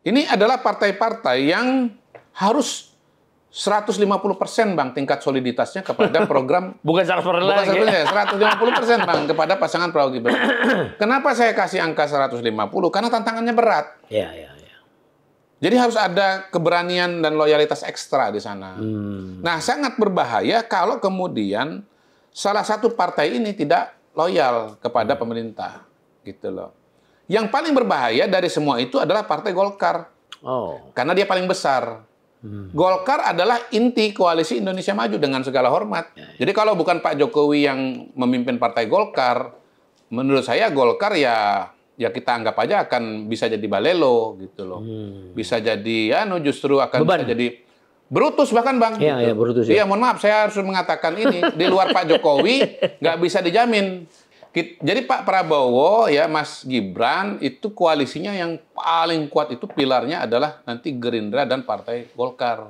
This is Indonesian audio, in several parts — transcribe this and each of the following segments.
Ini adalah partai-partai yang harus 150 persen bang tingkat soliditasnya kepada program bukan satu lagi. bukan salah ya. 150 persen bang kepada pasangan Prabowo Gibran. Kenapa saya kasih angka 150? Karena tantangannya berat. Iya iya. iya. Jadi harus ada keberanian dan loyalitas ekstra di sana. Hmm. Nah sangat berbahaya kalau kemudian salah satu partai ini tidak loyal kepada hmm. pemerintah gitu loh. Yang paling berbahaya dari semua itu adalah Partai Golkar. Oh. Karena dia paling besar. Hmm. Golkar adalah inti koalisi Indonesia Maju dengan segala hormat. Ya, ya. Jadi kalau bukan Pak Jokowi yang memimpin Partai Golkar, menurut saya Golkar ya ya kita anggap aja akan bisa jadi balelo gitu loh. Hmm. Bisa jadi ya anu, no justru akan bisa jadi Brutus bahkan bang. Iya, gitu. iya Brutus. Ya. Iya, ya, mohon maaf saya harus mengatakan ini di luar Pak Jokowi nggak bisa dijamin. Jadi Pak Prabowo ya Mas Gibran itu koalisinya yang paling kuat itu pilarnya adalah nanti Gerindra dan Partai Golkar.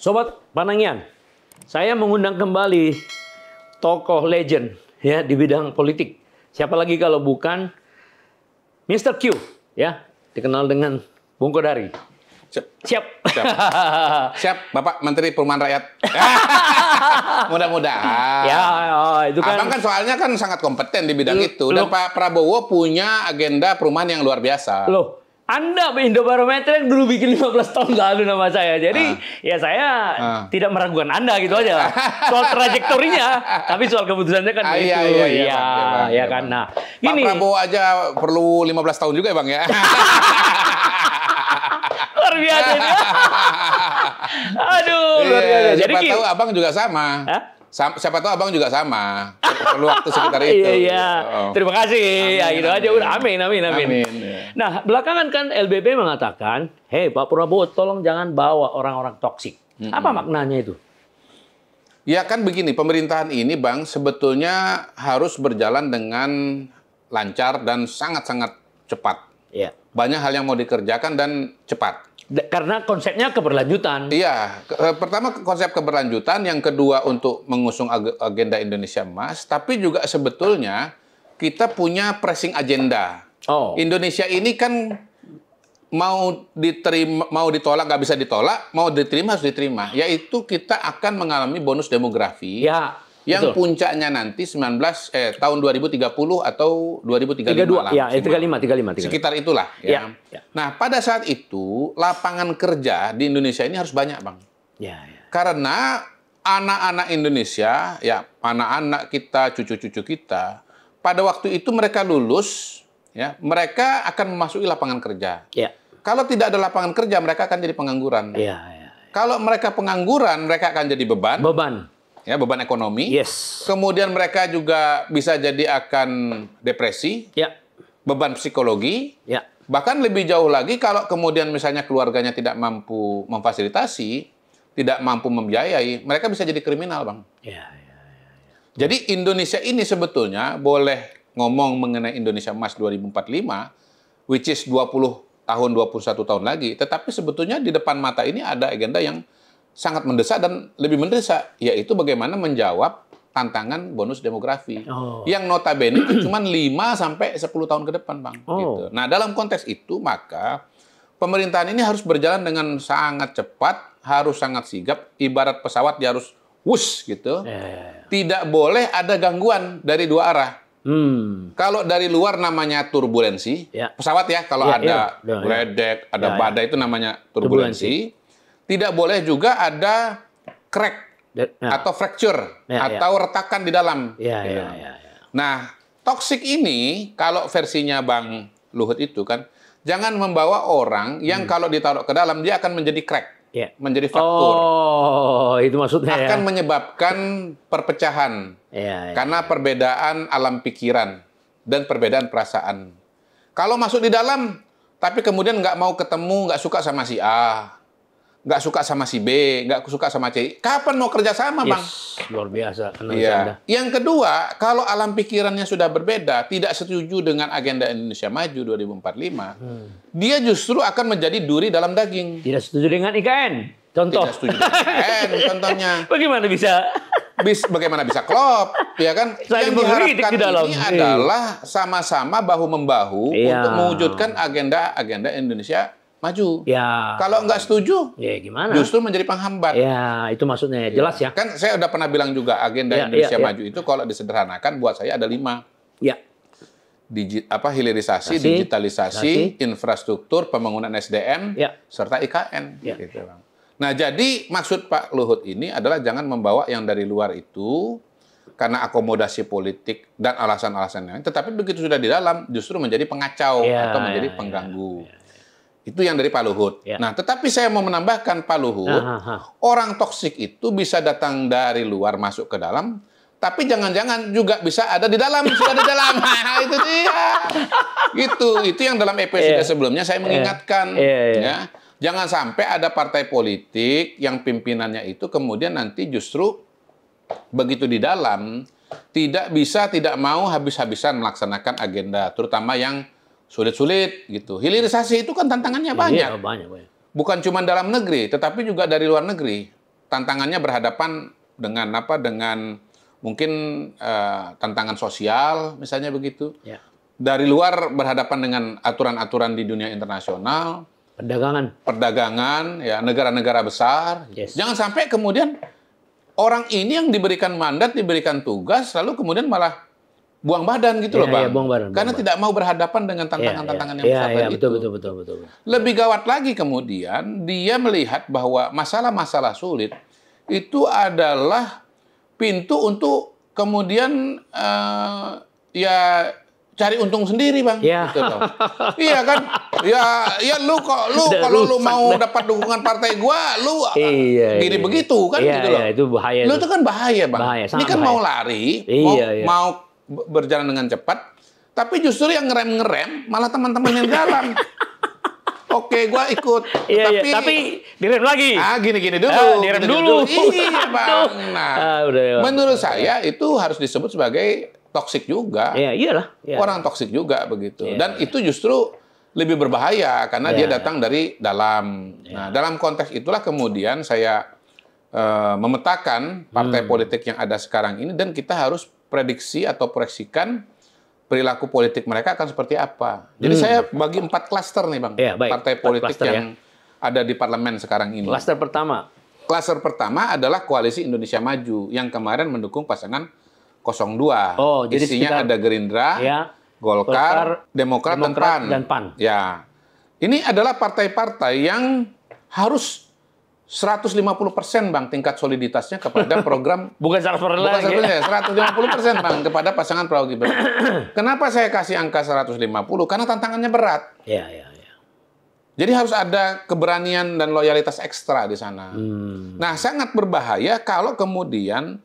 Sobat Panangian, saya mengundang kembali tokoh legend ya di bidang politik. Siapa lagi kalau bukan Mr. Q, ya, dikenal dengan Bung Kodari. Siap. Siap. Siap. Bapak Menteri Perumahan Rakyat. Mudah-mudahan. Ya, oh, itu kan. Abang kan soalnya kan sangat kompeten di bidang L itu dan Pak Prabowo punya agenda perumahan yang luar biasa. Loh, anda Indobarometer yang dulu bikin 15 tahun lalu nama saya. Jadi uh. ya saya uh. tidak meragukan Anda gitu aja. Soal trajektorinya, tapi soal keputusannya kan ah, itu. Iya, iya, iya, iya, bang, ya, kan. Iya, nah, Pak ini, Prabowo aja perlu 15 tahun juga ya, Bang ya. luar biasa. Ya. Aduh, luar iya, biasa. Jadi tahu Abang juga sama. Hah? siapa tahu abang juga sama. Perlu waktu sekitar iya, itu. Iya, gitu. Oh. Terima kasih. Amin, ya gitu amin. aja udah. Amin, amin, amin. amin ya. Nah, belakangan kan LBB mengatakan, hei Pak Prabowo tolong jangan bawa orang-orang toksik. Mm -mm. Apa maknanya itu? Ya kan begini, pemerintahan ini Bang sebetulnya harus berjalan dengan lancar dan sangat-sangat cepat. Iya. Banyak hal yang mau dikerjakan dan cepat karena konsepnya keberlanjutan. Iya, eh, pertama konsep keberlanjutan, yang kedua untuk mengusung agenda Indonesia Emas, tapi juga sebetulnya kita punya pressing agenda. Oh. Indonesia ini kan mau diterima mau ditolak nggak bisa ditolak, mau diterima harus diterima. Yaitu kita akan mengalami bonus demografi. Ya yang Betul. puncaknya nanti 19 eh tahun 2030 atau 2035 32, lah. Ya, 35, 35, 35. Sekitar itulah ya. ya. ya. Nah, pada saat itu lapangan kerja di Indonesia ini harus banyak, Bang. Ya, ya. Karena anak-anak Indonesia, ya, anak-anak kita, cucu-cucu kita, pada waktu itu mereka lulus, ya, mereka akan memasuki lapangan kerja. Ya. Kalau tidak ada lapangan kerja, mereka akan jadi pengangguran. Ya, ya. Kalau mereka pengangguran, mereka akan jadi beban. Beban ya beban ekonomi. Yes. Kemudian mereka juga bisa jadi akan depresi. Ya. Beban psikologi. Ya. Bahkan lebih jauh lagi kalau kemudian misalnya keluarganya tidak mampu memfasilitasi, tidak mampu membiayai, mereka bisa jadi kriminal, Bang. Ya, ya, ya, ya. Jadi Indonesia ini sebetulnya boleh ngomong mengenai Indonesia Emas 2045 which is 20 tahun 21 tahun lagi, tetapi sebetulnya di depan mata ini ada agenda yang sangat mendesak dan lebih mendesak yaitu bagaimana menjawab tantangan bonus demografi oh. yang notabene itu cuma 5 sampai 10 tahun ke depan, Bang. Oh. Gitu. Nah, dalam konteks itu maka pemerintahan ini harus berjalan dengan sangat cepat, harus sangat sigap, ibarat pesawat dia harus wush gitu. Eh. Tidak boleh ada gangguan dari dua arah. Hmm. Kalau dari luar namanya turbulensi, ya. pesawat ya kalau ya, ada ya. ya, ya. ledek, ada ya, ya. badai ya. itu namanya turbulensi. turbulensi tidak boleh juga ada crack ya. ya. atau fracture ya, ya. atau ya. retakan di dalam. Ya, ya, gitu. ya, ya. Nah, toxic ini kalau versinya Bang Luhut itu kan jangan membawa orang yang hmm. kalau ditaruh ke dalam dia akan menjadi crack, ya. menjadi fraktur. Oh, itu maksudnya. Ya. Akan ya. menyebabkan perpecahan ya, ya, karena ya. perbedaan alam pikiran dan perbedaan perasaan. Kalau masuk di dalam tapi kemudian nggak mau ketemu, nggak suka sama si A, nggak suka sama si B, nggak suka sama C. Kapan mau kerja sama, Bang? luar biasa. Iya. Yang kedua, kalau alam pikirannya sudah berbeda, tidak setuju dengan agenda Indonesia Maju 2045, hmm. dia justru akan menjadi duri dalam daging. Tidak setuju dengan IKN. Contoh. Tidak setuju dengan IKN, contohnya. Bagaimana bisa? Bis, bagaimana bisa klop? Ya kan? Saya Yang diharapkan di dalam. ini adalah sama-sama bahu membahu iya. untuk mewujudkan agenda-agenda Indonesia maju. Ya. Kalau nggak setuju, ya gimana? Justru menjadi penghambat. Ya, itu maksudnya ya. jelas ya. Kan saya udah pernah bilang juga agenda ya, ya, Indonesia ya, maju itu kalau disederhanakan buat saya ada lima. Ya. Digi, apa hilirisasi, Kasih. digitalisasi, Kasih. infrastruktur, pembangunan SDM, ya. serta IKN. Ya. Gitu, Nah, jadi maksud Pak Luhut ini adalah jangan membawa yang dari luar itu karena akomodasi politik dan alasan-alasan lain. Tetapi begitu sudah di dalam, justru menjadi pengacau ya, atau menjadi ya, ya, pengganggu. Ya, ya. Itu yang dari Pak Luhut. Ya. Nah, tetapi saya mau menambahkan Pak Luhut, aha, orang toksik itu bisa datang dari luar masuk ke dalam, tapi jangan-jangan juga bisa ada di dalam, sudah di dalam. itu dia. Gitu, itu yang dalam episode ya. sebelumnya saya iya. mengingatkan ya. ya, ya. ya. Jangan sampai ada partai politik yang pimpinannya itu kemudian nanti justru begitu di dalam tidak bisa tidak mau habis-habisan melaksanakan agenda, terutama yang sulit-sulit gitu. Hilirisasi itu kan tantangannya iya, banyak. Iya, banyak, banyak. Bukan cuma dalam negeri, tetapi juga dari luar negeri. Tantangannya berhadapan dengan apa? Dengan mungkin uh, tantangan sosial misalnya begitu. Ya. Dari luar berhadapan dengan aturan-aturan di dunia internasional. Perdagangan. Perdagangan, ya negara-negara besar. Yes. Jangan sampai kemudian orang ini yang diberikan mandat, diberikan tugas, lalu kemudian malah buang badan gitu yeah, loh iya, iya, bang. yeah, buang badan, buang Karena badan. tidak mau berhadapan dengan iya, tantangan-tantangan yeah. yang besar yeah, itu. Betul, betul, betul, betul. Lebih gawat lagi kemudian dia melihat bahwa masalah-masalah sulit itu adalah pintu untuk kemudian uh, ya cari untung sendiri bang, yeah. gitu loh. iya kan, ya ya lu kok lu kalau lu mau dapat dukungan partai gua, lu eh, iya, gini iya. begitu kan iya, gitu iya, loh. itu bahaya. Lu itu kan bahaya bang. Bahaya, Ini kan bahaya. mau lari, iya, mau, iya. mau berjalan dengan cepat, tapi justru yang ngerem-ngerem malah teman-teman yang jalan. Oke, gue ikut. Iya, iya tapi, iya. tapi direm lagi. Ah, gini-gini ah, dulu. Ah, direm gini dulu. dulu. Iya, Bang. Nah, ah, udah, ya, menurut saya ya. itu harus disebut sebagai toksik juga. Iya, iyalah. Ya. Orang toksik juga begitu. Ya, Dan ya. itu justru lebih berbahaya karena ya, dia iya. datang dari dalam. Ya. Nah, dalam konteks itulah kemudian saya uh, memetakan partai hmm. politik yang ada sekarang ini dan kita harus prediksi atau proyeksikan perilaku politik mereka akan seperti apa. Jadi hmm. saya bagi empat klaster nih bang, iya, ya, partai politik yang ya. ada di parlemen sekarang ini. Klaster pertama. Klaster pertama adalah koalisi Indonesia Maju yang kemarin mendukung pasangan 02. Oh, jadi isinya sekitar, ada Gerindra, ya, Golkar, Golkar Demokrat, Demokrat dan PAN. Dan PAN. Ya, ini adalah partai-partai yang harus 150 persen bang tingkat soliditasnya kepada program bukan 100 persen bukan 100 ya. 150 persen bang kepada pasangan Prabowo Gibran. Kenapa saya kasih angka 150? Karena tantangannya berat. Iya iya. Ya. Jadi harus ada keberanian dan loyalitas ekstra di sana. Hmm. Nah sangat berbahaya kalau kemudian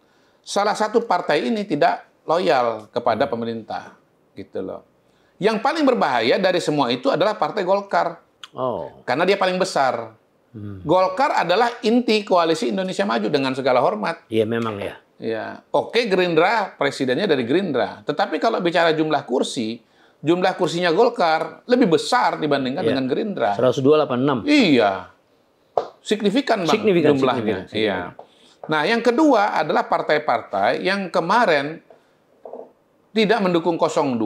salah satu partai ini tidak loyal kepada hmm. pemerintah gitu loh. Yang paling berbahaya dari semua itu adalah partai Golkar. Oh. Karena dia paling besar. Hmm. Golkar adalah inti koalisi Indonesia Maju dengan segala hormat. Iya memang ya. Ya, oke Gerindra presidennya dari Gerindra. Tetapi kalau bicara jumlah kursi, jumlah kursinya Golkar lebih besar dibandingkan ya. dengan Gerindra. 1286. Iya. Signifikan banget signifikan, jumlahnya. Signifikan, signifikan. Iya. Nah, yang kedua adalah partai-partai yang kemarin tidak mendukung 02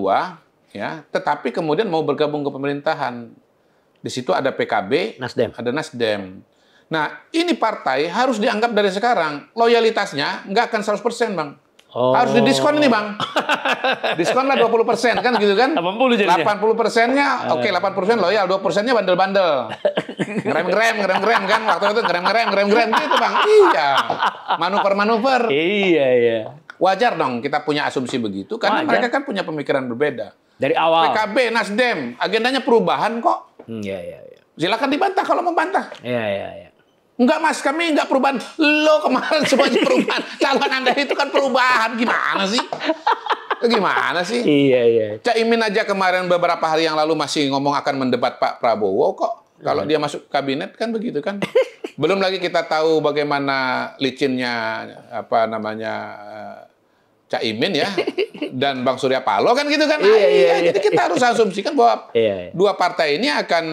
ya, tetapi kemudian mau bergabung ke pemerintahan. Di situ ada PKB, Nasdem. ada Nasdem. Nah, ini partai harus dianggap dari sekarang loyalitasnya nggak akan 100% Bang. Oh. Harus didiskon ini bang. diskon lah 20 persen kan gitu kan. 80 jadinya. 80 persennya, eh. oke okay, 80 persen loyal, 2 persennya bandel-bandel. Ngerem-ngerem, ngerem-ngerem kan. Waktu itu ngerem-ngerem, ngerem-ngerem gitu bang. Iya. Manuver-manuver. Iya, iya. Wajar dong kita punya asumsi begitu karena Wajar. mereka kan punya pemikiran berbeda. Dari awal. PKB, Nasdem, agendanya perubahan kok. Hmm, iya, iya, iya. Silakan dibantah kalau membantah. Iya, iya, ya Enggak mas, kami enggak perubahan. Lo kemarin semuanya perubahan. Calon Anda itu kan perubahan. Gimana sih? Gimana sih? Iya, iya. Caimin aja kemarin beberapa hari yang lalu masih ngomong akan mendebat Pak Prabowo kok. Kalau iya. dia masuk kabinet kan begitu kan. Belum lagi kita tahu bagaimana licinnya apa namanya Cak Imin ya dan Bang Surya Paloh kan gitu kan. Iya, iya, iya, Jadi kita harus asumsikan bahwa iya, iya. dua partai ini akan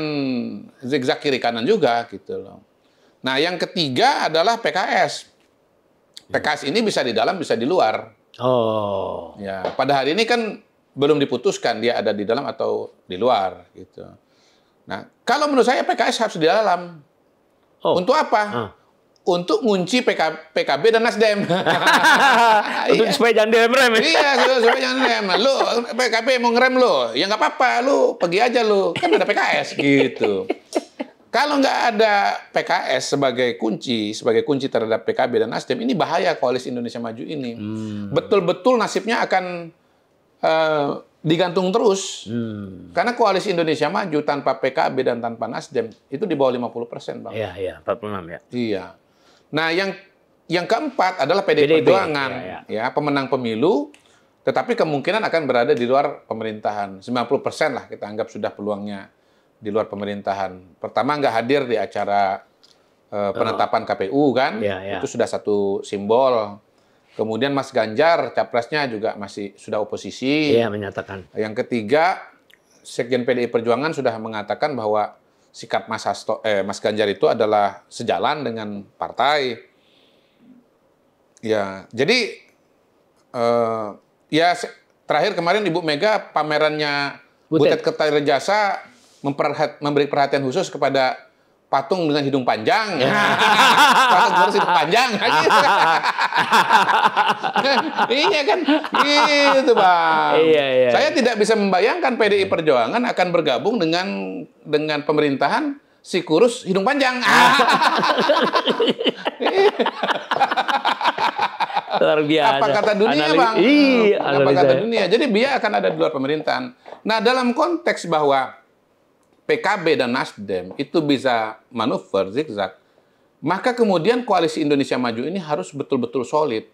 zigzag kiri kanan juga gitu loh. Nah, yang ketiga adalah PKS. Hmm. PKS ini bisa di dalam bisa di luar. Oh. Ya, pada hari ini kan belum diputuskan dia ada di dalam atau di luar gitu. Nah, kalau menurut saya PKS harus di dalam. Oh. Untuk apa? Uh untuk ngunci PK, PKB dan Nasdem. Iya. Ya? iya. supaya jangan direm rem. iya, supaya jangan rem. Nah, lu PKB mau ngerem lo, ya nggak apa-apa, lu pergi aja lu, kan ada PKS gitu. Kalau nggak ada PKS sebagai kunci, sebagai kunci terhadap PKB dan Nasdem, ini bahaya koalisi Indonesia Maju ini. Hmm. Betul-betul hmm. nasibnya akan uh, digantung terus. Hmm. Karena koalisi Indonesia Maju tanpa PKB dan tanpa Nasdem itu di bawah 50 persen, Bang. Iya, iya, 46 ya. Iya. Nah, yang yang keempat adalah PDI, PDIP, Perjuangan, ya, ya. ya pemenang pemilu, tetapi kemungkinan akan berada di luar pemerintahan. 90 persen lah kita anggap sudah peluangnya di luar pemerintahan. Pertama nggak hadir di acara uh, penetapan oh. KPU kan, ya, ya. itu sudah satu simbol. Kemudian Mas Ganjar, capresnya juga masih sudah oposisi. Iya menyatakan. Yang ketiga, Sekjen PDI Perjuangan sudah mengatakan bahwa sikap Mas Hasto, eh, Mas Ganjar itu adalah sejalan dengan partai. Ya, jadi eh, ya terakhir kemarin Ibu Mega pamerannya Butet, Butet Kertarejasa memberi perhatian khusus kepada patung dengan hidung panjang, ya. patung harus hidung panjang, iya kan, gitu bang. Iya, iya. Saya iya. tidak bisa membayangkan PDI Perjuangan akan bergabung dengan dengan pemerintahan si kurus hidung panjang. Luar biasa. Apa kata dunia Analis bang? Iya, Apa kata dunia? Jadi biar akan ada di luar pemerintahan. Nah dalam konteks bahwa PKB dan Nasdem itu bisa manuver zigzag, maka kemudian koalisi Indonesia Maju ini harus betul-betul solid.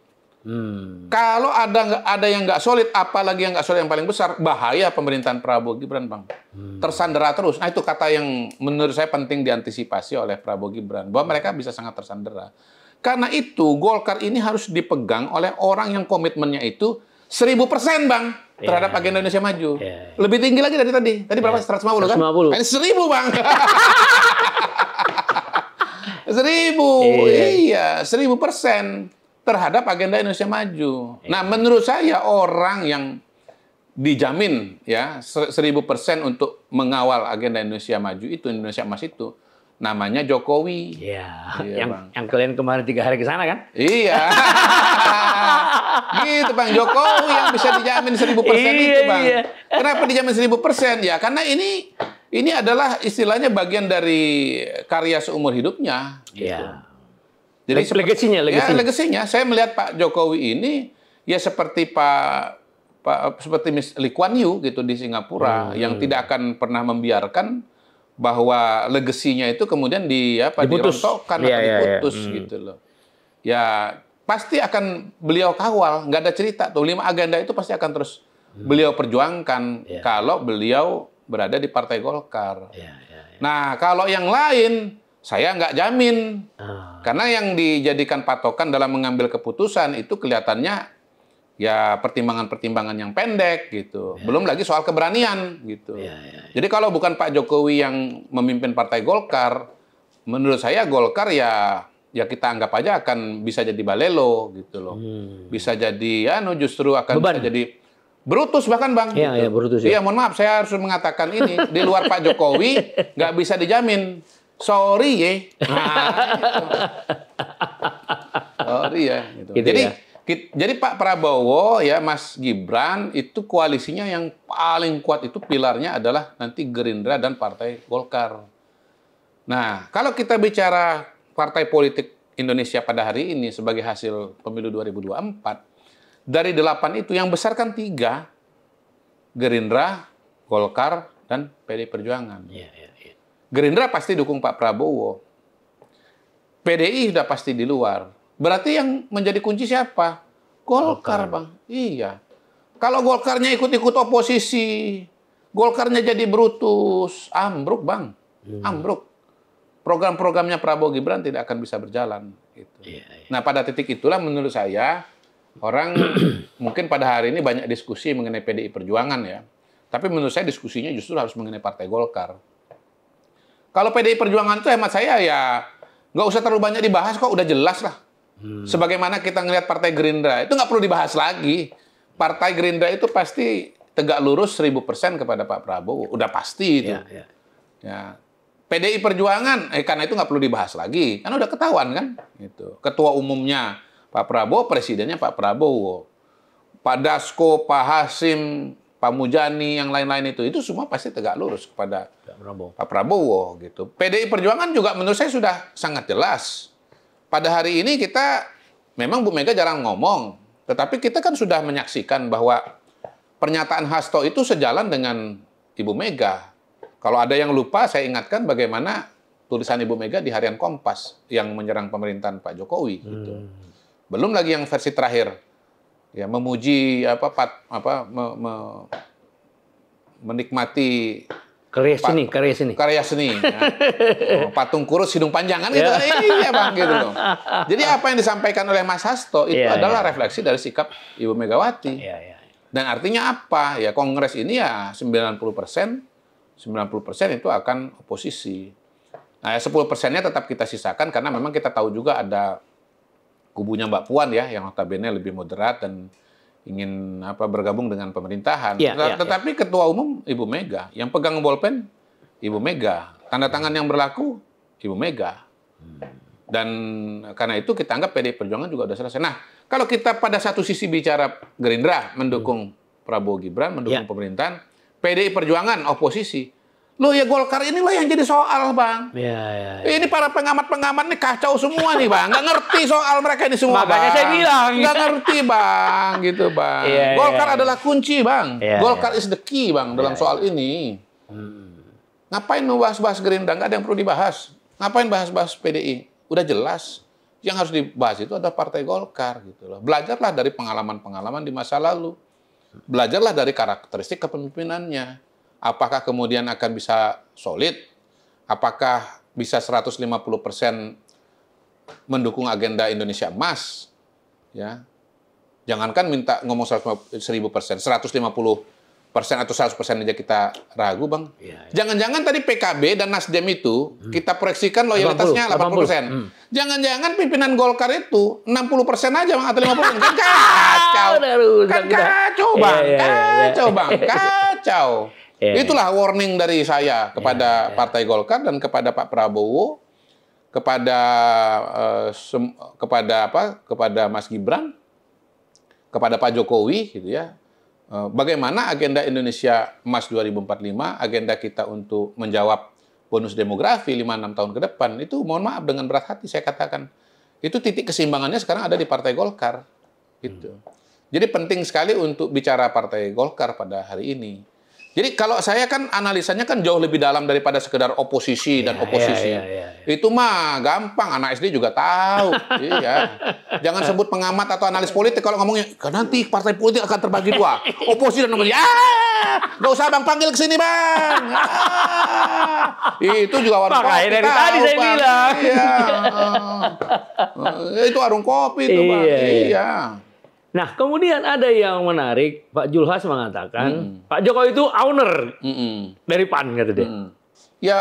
Hmm. Kalau ada ada yang nggak solid, apalagi yang nggak solid yang paling besar, bahaya pemerintahan Prabowo Gibran, bang. Hmm. Tersandera terus. Nah itu kata yang menurut saya penting diantisipasi oleh Prabowo Gibran bahwa mereka bisa sangat tersandera. Karena itu Golkar ini harus dipegang oleh orang yang komitmennya itu seribu persen, bang. Iya. terhadap agenda Indonesia maju. Yeah. Lebih tinggi lagi dari tadi. Tadi berapa? Yeah. 150, 150 kan? 150. seribu bang. seribu, yeah. iya, seribu persen terhadap agenda Indonesia maju. Yeah. Nah, menurut saya orang yang dijamin ya seribu persen untuk mengawal agenda Indonesia maju itu Indonesia emas itu namanya Jokowi. Iya. iya yang bang. yang kalian kemarin tiga hari ke sana kan? Iya. gitu bang Jokowi yang bisa dijamin seribu persen iya, itu bang. Iya. Kenapa dijamin seribu persen ya? Karena ini ini adalah istilahnya bagian dari karya seumur hidupnya. Gitu. Iya. Gitu. Jadi legasinya, legasinya. Ya, legasinya. Saya melihat Pak Jokowi ini ya seperti Pak Pak seperti Miss Lee Kuan Yew gitu di Singapura hmm. yang tidak akan pernah membiarkan bahwa legasinya itu kemudian di apa diputus. dirontokkan ya, atau iya, iya, iya. diputus ya, ya. gitu loh. Ya pasti akan beliau kawal, nggak ada cerita tuh lima agenda itu pasti akan terus hmm. beliau perjuangkan ya. kalau beliau berada di Partai Golkar. Ya, ya, ya. Nah kalau yang lain saya nggak jamin ah. karena yang dijadikan patokan dalam mengambil keputusan itu kelihatannya ya pertimbangan-pertimbangan yang pendek gitu. Ya. Belum lagi soal keberanian gitu. Ya, ya, ya. Jadi kalau bukan Pak Jokowi yang memimpin Partai Golkar, menurut saya Golkar ya ya kita anggap aja akan bisa jadi balelo gitu loh. Hmm. Bisa jadi ya anu, no justru akan bisa jadi Brutus bahkan bang. Iya, gitu. Iya, ya, Brutus. Iya, ya, mohon maaf saya harus mengatakan ini di luar Pak Jokowi nggak bisa dijamin. Sorry ye. Nah, gitu. Sorry ya. Gitu. gitu Jadi ya? Jadi Pak Prabowo ya Mas Gibran itu koalisinya yang paling kuat itu pilarnya adalah nanti Gerindra dan Partai Golkar. Nah, kalau kita bicara partai politik Indonesia pada hari ini sebagai hasil pemilu 2024, dari delapan itu yang besar kan tiga, Gerindra, Golkar, dan PD Perjuangan. Ya, ya, ya. Gerindra pasti dukung Pak Prabowo. PDI sudah pasti di luar. Berarti yang menjadi kunci siapa? Golkar, Golkar. Bang. Iya. Kalau Golkarnya ikut-ikut oposisi, Golkarnya jadi brutus, ambruk, Bang. Hmm. Ambruk. Program-programnya Prabowo Gibran tidak akan bisa berjalan gitu. Yeah, yeah. Nah, pada titik itulah menurut saya orang mungkin pada hari ini banyak diskusi mengenai PDI Perjuangan ya. Tapi menurut saya diskusinya justru harus mengenai Partai Golkar. Kalau PDI Perjuangan itu hemat saya ya nggak usah terlalu banyak dibahas kok, udah jelas lah. Hmm. Sebagaimana kita ngelihat Partai Gerindra, itu nggak perlu dibahas lagi. Partai Gerindra itu pasti tegak lurus 1000% kepada Pak Prabowo. Udah pasti itu. Ya, ya. ya. PDI Perjuangan, eh, karena itu nggak perlu dibahas lagi. Karena udah ketahuan kan. Itu. Ketua umumnya Pak Prabowo, presidennya Pak Prabowo. Pak Dasko, Pak Hasim, Pak Mujani, yang lain-lain itu, itu semua pasti tegak lurus kepada Pak Prabowo. Pak Prabowo gitu. PDI Perjuangan juga menurut saya sudah sangat jelas pada hari ini kita memang Bu Mega jarang ngomong, tetapi kita kan sudah menyaksikan bahwa pernyataan Hasto itu sejalan dengan Ibu Mega. Kalau ada yang lupa, saya ingatkan bagaimana tulisan Ibu Mega di harian Kompas yang menyerang pemerintahan Pak Jokowi. Hmm. Gitu. Belum lagi yang versi terakhir, ya memuji apa pat, apa me, me, menikmati Karya seni, Pat karya seni. Karya seni. Ya. Oh, patung kurus hidung panjang kan gitu. Yeah. Kan? Iya bang gitu loh. Jadi apa yang disampaikan oleh Mas Hasto itu yeah, adalah yeah. refleksi dari sikap Ibu Megawati. Yeah, yeah. Iya. Dan artinya apa? Ya Kongres ini ya 90 persen, 90 persen itu akan oposisi. Nah, ya 10 persennya tetap kita sisakan karena memang kita tahu juga ada kubunya Mbak Puan ya, yang notabene lebih moderat dan ingin apa bergabung dengan pemerintahan. Ya, ya, tetapi ya. ketua umum Ibu Mega, yang pegang bolpen Ibu Mega, tanda tangan yang berlaku Ibu Mega. Dan karena itu kita anggap PD Perjuangan juga sudah selesai. Nah, kalau kita pada satu sisi bicara Gerindra mendukung hmm. Prabowo Gibran, mendukung ya. pemerintahan, PDI Perjuangan oposisi Lo ya Golkar inilah yang jadi soal bang. Ya, ya, ya. Ini para pengamat-pengamat nih kacau semua nih bang. Gak ngerti soal mereka ini semua Makanya bang. saya bilang. gak ngerti bang, gitu bang. Ya, Golkar ya. adalah kunci bang. Ya, Golkar ya. is the key bang dalam soal ya. ini. Hmm. Ngapain lo bahas Gerindra? Gak ada yang perlu dibahas. Ngapain bahas-bahas PDI? Udah jelas. Yang harus dibahas itu adalah Partai Golkar gitu loh. Belajarlah dari pengalaman-pengalaman di masa lalu. Belajarlah dari karakteristik kepemimpinannya apakah kemudian akan bisa solid? Apakah bisa 150% mendukung agenda Indonesia emas? Ya. Jangankan minta ngomong 1000%, 150% atau 100% aja kita ragu, Bang. Iya, iya. Jangan-jangan ya, ya. tadi PKB dan Nasdem itu hmm. kita proyeksikan loyalitasnya 80%. 80%. Hmm. Jangan-jangan pimpinan Golkar itu 60% aja Bang atau 50%. persen? kacau. Kan kacau, Bang. Iya, kacau, Bang. Kacau. Yeah. Iya. Itulah warning dari saya kepada yeah, yeah. Partai Golkar dan kepada Pak Prabowo, kepada eh, kepada apa? kepada Mas Gibran, kepada Pak Jokowi gitu ya. Eh, bagaimana agenda Indonesia Emas 2045, agenda kita untuk menjawab bonus demografi 5-6 tahun ke depan itu mohon maaf dengan berat hati saya katakan itu titik keseimbangannya sekarang ada di Partai Golkar gitu. Hmm. Jadi penting sekali untuk bicara Partai Golkar pada hari ini. Jadi kalau saya kan analisanya kan jauh lebih dalam daripada sekedar oposisi iya, dan oposisi. Iya, ya, ya, ya, ya. Itu mah gampang, anak SD juga tahu. iya. Jangan sebut pengamat atau analis politik kalau ngomongnya, nanti partai politik akan terbagi dua. Oposisi dan oposisi. Ah, gak usah bang, panggil ke sini bang. Ah, itu juga warung Pak, kopi. dari tahu, tadi saya bilang. Iya. Eh, itu warung kopi itu iya, bang. iya. iya. Nah, kemudian ada yang menarik, Pak Julhas mengatakan mm. Pak Jokowi itu owner mm dari PAN kata dia. Mm. Ya,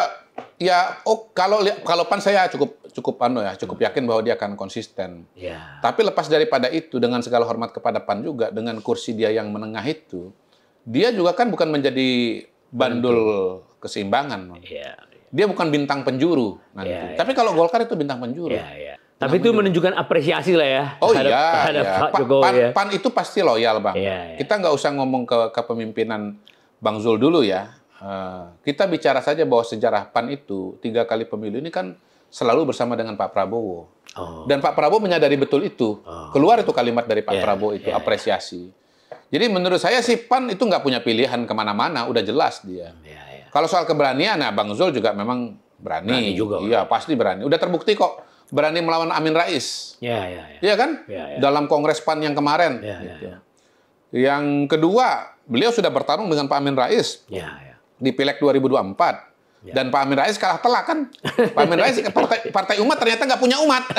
ya, oh kalau kalau PAN saya cukup cukup anu ya, cukup mm. yakin bahwa dia akan konsisten. Yeah. Tapi lepas daripada itu, dengan segala hormat kepada PAN juga, dengan kursi dia yang menengah itu, dia juga kan bukan menjadi bandul keseimbangan. Yeah. Ya. Dia bukan bintang penjuru nanti. Yeah, yeah. Tapi kalau Golkar itu bintang penjuru. Yeah, yeah. Tapi itu menunjukkan apresiasi lah ya. Oh terhadap, iya, terhadap iya. Pak Jokowi pan, ya. Pan itu pasti loyal bang. Iya, iya. Kita nggak usah ngomong ke kepemimpinan Bang Zul dulu ya. Eh, kita bicara saja bahwa sejarah Pan itu tiga kali pemilu ini kan selalu bersama dengan Pak Prabowo. Oh. Dan Pak Prabowo menyadari betul itu. Oh. Keluar itu kalimat dari Pak yeah, Prabowo itu yeah, apresiasi. Jadi menurut saya sih Pan itu nggak punya pilihan kemana-mana, udah jelas dia. Yeah, yeah. Kalau soal keberanian, nah Bang Zul juga memang berani. Berani juga. Iya pasti berani. Udah terbukti kok berani melawan Amin Rais. Ya, ya, ya. Iya kan? Ya, ya. Dalam Kongres PAN yang kemarin. Ya, gitu. ya, ya. Yang kedua, beliau sudah bertarung dengan Pak Amin Rais. Ya, ya. Di Pileg 2024. Ya. Dan Pak Amin Rais kalah telak kan? Pak Amin Rais partai, partai umat ternyata nggak punya umat.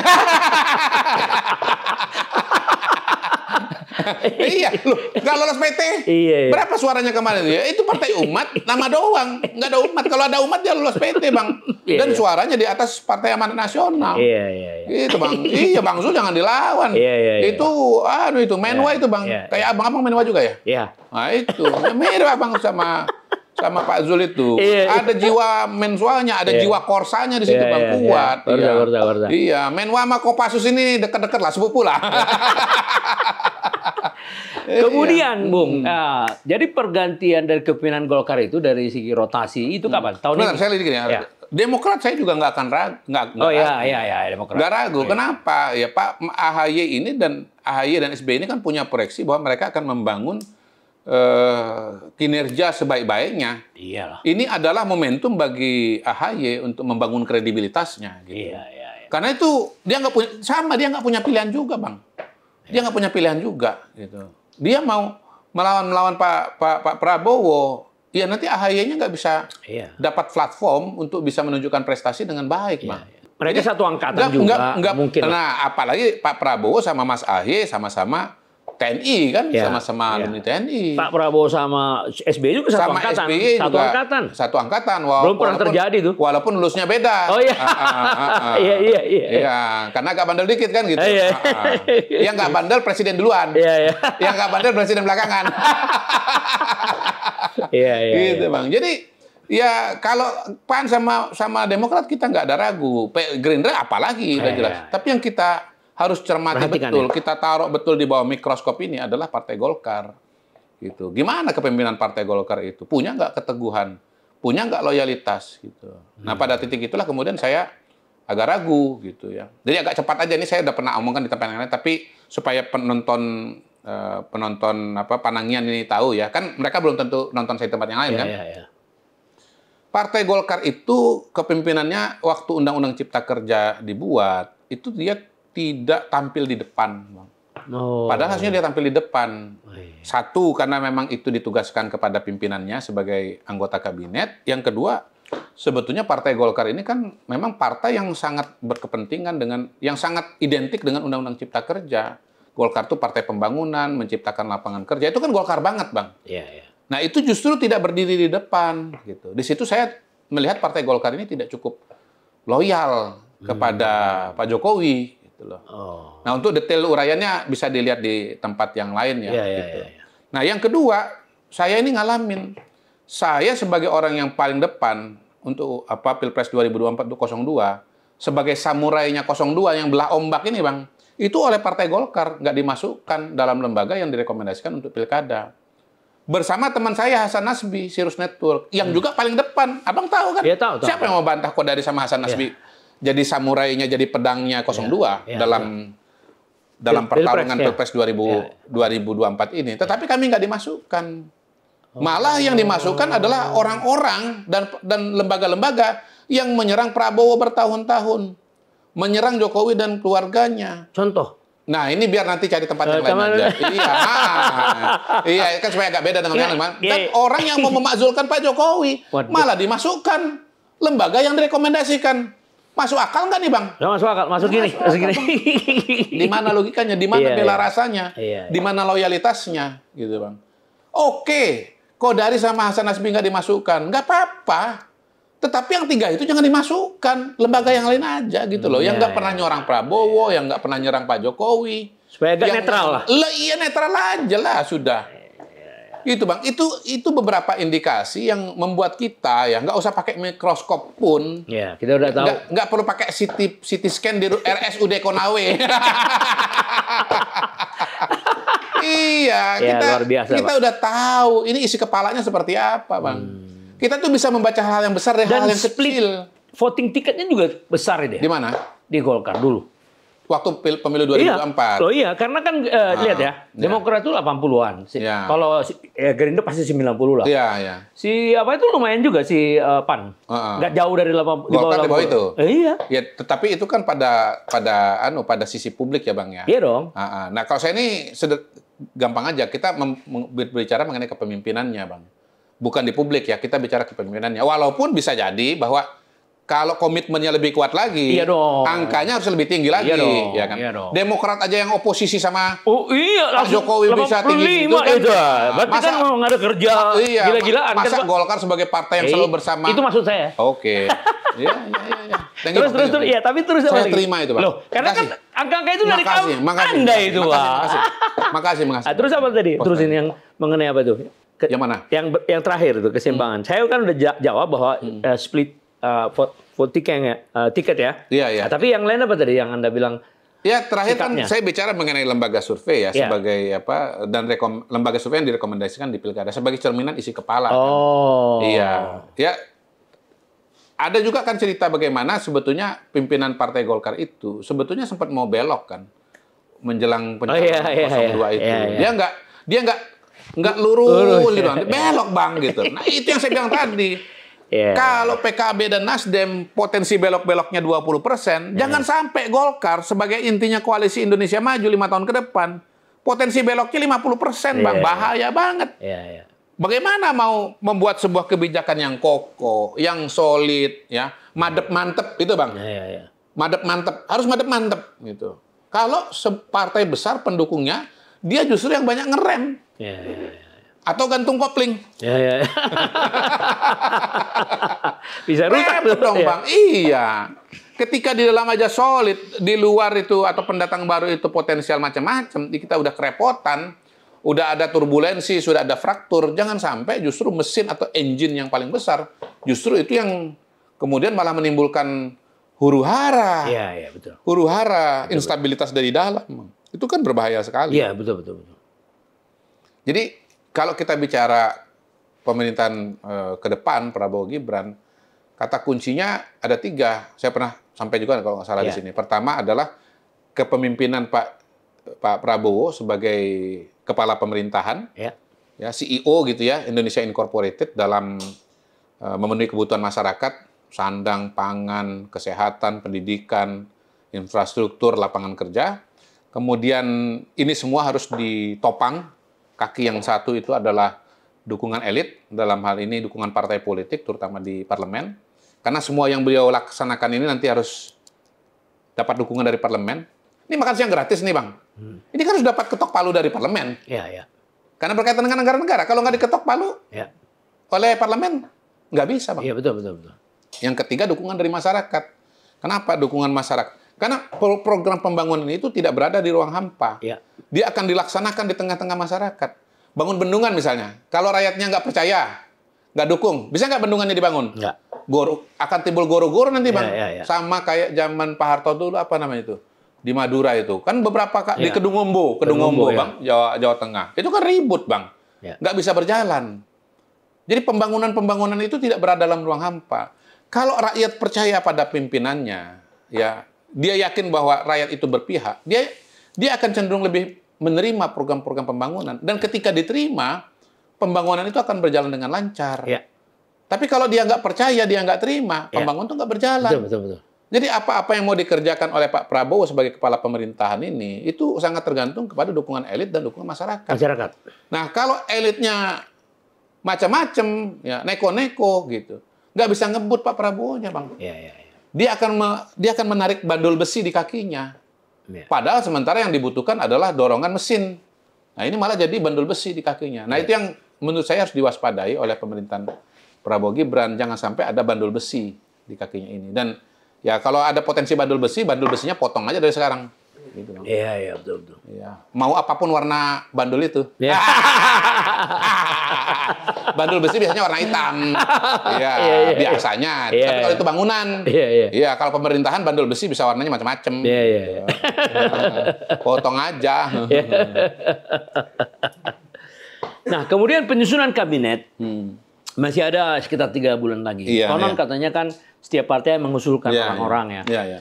iya, lu nggak lolos PT. Iya, iya, Berapa suaranya kemarin? Ya, itu partai umat, nama doang. Nggak ada umat. Kalau ada umat dia lolos PT, Bang. Iya, Dan iya. suaranya di atas Partai Amanat Nasional. Iya, iya, iya. Itu, Bang. iya, Bang Zul jangan dilawan. Iya, iya, iya. Itu, aduh itu, menwa iya, itu, Bang. Iya, iya. Kayak abang-abang menwa juga ya? Iya. Nah, itu. Mirip abang sama sama Pak Zul itu. Iya, ada jiwa mensualnya, ada iya. jiwa korsanya di situ iya, Bang iya, kuat. Iya, korsa, iya. korsa, korsa. Iya, menwa sama Kopassus ini dekat-dekat lah, sepupu lah. Iya. Kemudian, iya. Bung, hmm. uh, jadi pergantian dari kepemimpinan Golkar itu dari segi rotasi itu hmm. kapan? Tahun Benar, ini. Saya gini, ya. Demokrat saya juga nggak akan ragu, nggak oh, iya, ragu. iya, iya, Demokrat. Nggak ragu. Oh, iya. Kenapa? Ya Pak AHY ini dan AHY dan SBY ini kan punya proyeksi bahwa mereka akan membangun uh, kinerja sebaik-baiknya. Iya. Ini adalah momentum bagi AHY untuk membangun kredibilitasnya. Gitu. Iya, iya, iya. Karena itu dia nggak punya sama dia nggak punya pilihan juga, bang. Dia nggak punya pilihan juga gitu. Dia mau melawan melawan Pak Pak, Pak Prabowo, ya nanti AHY-nya nggak bisa iya. dapat platform untuk bisa menunjukkan prestasi dengan baik, iya, Iya. Mereka Jadi, satu angkatan enggak, juga enggak, enggak, mungkin. Nah, apalagi Pak Prabowo sama Mas AHY sama-sama TNI kan ya, sama-sama ya, alumni ya. TNI. Pak Prabowo sama SBY juga satu sama angkatan. SBY satu juga angkatan. Satu angkatan. Wow. Belum pernah terjadi tuh. Walaupun lulusnya beda. Oh iya. Ah, ah, ah, iya. Iya iya iya. karena agak bandel dikit kan gitu. Iya. iya. Yang nggak iya. bandel presiden duluan. Iya iya. Yang nggak bandel presiden belakangan. Iya iya. Gitu Bang. Jadi Ya kalau PAN sama sama Demokrat kita nggak ada ragu. Gerindra apalagi udah jelas. Tapi yang kita harus cermati ya. betul. Ya. Kita taruh betul di bawah mikroskop ini adalah Partai Golkar. Gitu. Gimana kepemimpinan Partai Golkar itu? Punya nggak keteguhan? Punya nggak loyalitas? Gitu. Hmm. Nah pada titik itulah kemudian saya agak ragu gitu ya. Jadi agak cepat aja ini saya udah pernah omongkan di tempat yang lain, tapi supaya penonton eh, penonton apa panangian ini tahu ya, kan mereka belum tentu nonton saya tempat yang lain yeah, kan. Yeah, yeah. Partai Golkar itu kepimpinannya waktu Undang-Undang Cipta Kerja dibuat, itu dia tidak tampil di depan, Bang. Oh. Padahal harusnya dia tampil di depan. Oh, iya. Satu karena memang itu ditugaskan kepada pimpinannya sebagai anggota kabinet. Yang kedua, sebetulnya Partai Golkar ini kan memang partai yang sangat berkepentingan dengan yang sangat identik dengan Undang-Undang Cipta Kerja. Golkar itu partai pembangunan, menciptakan lapangan kerja. Itu kan Golkar banget, Bang. Iya, iya. Nah, itu justru tidak berdiri di depan gitu. Di situ saya melihat Partai Golkar ini tidak cukup loyal kepada hmm. Pak Jokowi Gitu loh. Oh. Nah untuk detail uraiannya bisa dilihat di tempat yang lain ya. Yeah, iya, gitu. yeah, yeah. Nah yang kedua saya ini ngalamin saya sebagai orang yang paling depan untuk apa pilpres 2024 02 sebagai samurainya 02 yang belah ombak ini bang itu oleh partai Golkar nggak dimasukkan dalam lembaga yang direkomendasikan untuk pilkada bersama teman saya Hasan Nasbi Sirus Network yang hmm. juga paling depan abang tahu kan ya, tahu, tahu, siapa tahu. yang mau bantah kok dari sama Hasan iya. Nasbi ya jadi samurainya jadi pedangnya 02 ya, ya, dalam betul. dalam pertarungan iya. Pilpres, ya. Pilpres 2000 2024 ini. Iya. Tetapi kami nggak dimasukkan. Oh. Malah yang dimasukkan adalah oh. orang-orang dan dan lembaga-lembaga yang menyerang Prabowo bertahun-tahun, menyerang Jokowi dan keluarganya. Contoh. Nah ini biar nanti cari tempat yang lain aja. iya, iya kan supaya agak beda dengan yang iya, lain. Dan orang yang mau memakzulkan Pak Jokowi malah dimasukkan lembaga yang direkomendasikan. Masuk akal nggak nih bang? Ya, masuk akal, masuk gini, masuk, masuk gini. Di mana logikanya? Di mana iya, iya. bela rasanya? Iya, iya. Di mana loyalitasnya? Gitu bang. Oke, kok dari sama Hasan Asmi nggak dimasukkan? Nggak apa-apa. Tetapi yang tiga itu jangan dimasukkan. Lembaga yang lain aja gitu loh. Hmm, yang nggak pernah nyerang Prabowo, yang nggak pernah nyerang Pak Jokowi. Supaya agak netral lah. Le, iya netral aja lah sudah. Itu bang, itu itu beberapa indikasi yang membuat kita ya nggak usah pakai mikroskop pun. Ya, kita udah tahu. Nggak, perlu pakai CT CT scan di RSUD Konawe. iya, ya, kita luar biasa, kita udah tahu ini isi kepalanya seperti apa, bang. Hmm. Kita tuh bisa membaca hal yang besar dan, dan hal yang split kecil. Voting tiketnya juga besar ya deh. Di mana? Di Golkar dulu waktu pemilu 2004. Iya. Loh iya, karena kan uh, ah, lihat ya, iya. Demokrat itu iya. 80-an. iya. Kalau ya Gerindra pasti 90 lah. Iya, iya. Si apa itu lumayan juga si uh, PAN. Uh, uh. jauh dari 80 di bawah, di bawah itu. Eh, iya. Ya, tetapi itu kan pada pada anu pada sisi publik ya, Bang ya. Iya dong. Uh, uh. Nah, kalau saya ini sedek, gampang aja kita berbicara mengenai kepemimpinannya, Bang. Bukan di publik ya, kita bicara kepemimpinannya. Walaupun bisa jadi bahwa kalau komitmennya lebih kuat lagi, iya dong. angkanya harus lebih tinggi iya lagi, iya dong. ya kan? Iya dong. Demokrat aja yang oposisi sama oh, iya, Pak Jokowi bisa tinggi itu kan? Itu. Berarti kan masa, kan nggak ada kerja iya, gila-gilaan. Kan, masa kan, Golkar sebagai partai yang eh, selalu bersama? Itu maksud saya. Oke. Okay. iya, iya, iya. iya. terus, terus, terus, iya. Tapi terus saya terima itu, Pak. Loh, karena kan angka-angka itu dari kamu, makasih, Anda itu, Pak. Makasih, makasih, makasih. Ah, terus apa tadi? Terus ini yang mengenai apa tuh? Ke, yang mana? Yang yang terakhir itu kesimpangan. Hmm. Saya kan udah jawab bahwa hmm. uh, split uh, vote, tiket ya, uh, tiket ya. Iya, iya. Nah, tapi yang lain apa tadi yang Anda bilang Ya terakhir kan sikapnya. kan saya bicara mengenai lembaga survei ya, ya. sebagai apa dan rekom, lembaga survei yang direkomendasikan di pilkada sebagai cerminan isi kepala. Kan. Oh. Kan. Iya. Ya ada juga kan cerita bagaimana sebetulnya pimpinan Partai Golkar itu sebetulnya sempat mau belok kan menjelang oh, pencalonan oh, iya, iya, 02 iya, itu. Iya, iya. Dia nggak dia nggak nggak lurus, lurus gitu, iya, belok bang gitu. Nah itu yang saya bilang tadi Yeah. Kalau PKB dan Nasdem potensi belok-beloknya 20 persen, mm. jangan sampai Golkar sebagai intinya koalisi Indonesia Maju lima tahun ke depan, potensi beloknya 50 persen, bang, iya, iya. bahaya banget. Yeah, yeah. Bagaimana mau membuat sebuah kebijakan yang kokoh, yang solid, ya, madep mantep itu, bang. Yeah, yeah, yeah. Madep mantep, harus madep mantep gitu. Kalau partai besar pendukungnya, dia justru yang banyak ngerem. Yeah, yeah, yeah atau gantung kopling. Ya, ya. Bisa rusak Repet dong, ya. Bang. Iya. Ketika di dalam aja solid, di luar itu atau pendatang baru itu potensial macam-macam, kita udah kerepotan, udah ada turbulensi, sudah ada fraktur, jangan sampai justru mesin atau engine yang paling besar justru itu yang kemudian malah menimbulkan huru hara. Iya, iya, betul. Huru hara, instabilitas betul. dari dalam. Itu kan berbahaya sekali. Iya, betul, betul, betul. Jadi kalau kita bicara pemerintahan eh, ke depan Prabowo Gibran, kata kuncinya ada tiga. Saya pernah sampai juga kalau nggak salah yeah. di ya. sini. Pertama adalah kepemimpinan Pak Pak Prabowo sebagai kepala pemerintahan, yeah. ya, ya CEO gitu ya Indonesia Incorporated dalam eh, memenuhi kebutuhan masyarakat, sandang, pangan, kesehatan, pendidikan, infrastruktur, lapangan kerja. Kemudian ini semua harus ditopang kaki yang satu itu adalah dukungan elit, dalam hal ini dukungan partai politik, terutama di parlemen. Karena semua yang beliau laksanakan ini nanti harus dapat dukungan dari parlemen. Ini makan siang gratis nih bang. Hmm. Ini kan harus dapat ketok palu dari parlemen. Ya, ya. Karena berkaitan dengan negara-negara. Kalau nggak diketok palu ya. oleh parlemen, nggak bisa bang. Iya betul, betul, betul. Yang ketiga dukungan dari masyarakat. Kenapa dukungan masyarakat? Karena program pembangunan itu tidak berada di ruang hampa. Ya. Dia akan dilaksanakan di tengah-tengah masyarakat. Bangun bendungan misalnya. Kalau rakyatnya nggak percaya, nggak dukung, bisa nggak bendungannya dibangun? Nggak. Ya. Goro, akan timbul goro-goro nanti bang. Ya, ya, ya, Sama kayak zaman Pak Harto dulu apa namanya itu? Di Madura itu. Kan beberapa ya. di Kedungombo, Kedungombo, Kedungombo ya. bang, Jawa, Jawa Tengah. Itu kan ribut bang. Ya. Nggak bisa berjalan. Jadi pembangunan-pembangunan itu tidak berada dalam ruang hampa. Kalau rakyat percaya pada pimpinannya, ya dia yakin bahwa rakyat itu berpihak, dia dia akan cenderung lebih menerima program-program pembangunan dan ketika diterima pembangunan itu akan berjalan dengan lancar. Ya. Tapi kalau dia nggak percaya, dia nggak terima, ya. pembangunan itu nggak berjalan. Betul, betul, betul. Jadi apa-apa yang mau dikerjakan oleh Pak Prabowo sebagai kepala pemerintahan ini itu sangat tergantung kepada dukungan elit dan dukungan masyarakat. Masyarakat. Nah kalau elitnya macam-macam, ya neko-neko gitu, nggak bisa ngebut Pak Prabowo nya bang. Ya, ya, Ya dia akan me, dia akan menarik bandul besi di kakinya. Yeah. Padahal sementara yang dibutuhkan adalah dorongan mesin. Nah, ini malah jadi bandul besi di kakinya. Nah, yeah. itu yang menurut saya harus diwaspadai oleh pemerintahan Prabowo Gibran jangan sampai ada bandul besi di kakinya ini. Dan ya kalau ada potensi bandul besi, bandul besinya potong aja dari sekarang. Gitu Iya, iya betul betul. Iya. Mau apapun warna bandul itu. Iya. bandul besi biasanya warna hitam. Iya, ya, ya, biasanya. ya. Tapi kalau itu bangunan. Iya, iya. Iya, kalau pemerintahan bandul besi bisa warnanya macam-macam. Iya, iya. Ya. Potong aja. Iya. nah, kemudian penyusunan kabinet. Hmm. Masih ada sekitar tiga bulan lagi. Iya, Konon iya. katanya kan setiap partai mengusulkan orang-orang iya, ya. Iya, iya.